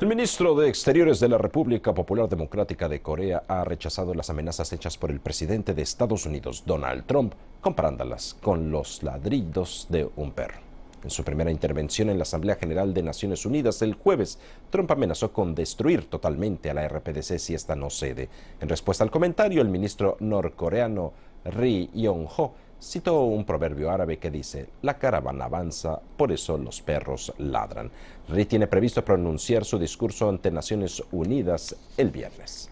El ministro de Exteriores de la República Popular Democrática de Corea ha rechazado las amenazas hechas por el presidente de Estados Unidos, Donald Trump, comparándolas con los ladridos de un perro. En su primera intervención en la Asamblea General de Naciones Unidas el jueves, Trump amenazó con destruir totalmente a la RPDC si esta no cede. En respuesta al comentario, el ministro norcoreano Ri Yong-ho citó un proverbio árabe que dice, la caravana avanza, por eso los perros ladran. Ri tiene previsto pronunciar su discurso ante Naciones Unidas el viernes.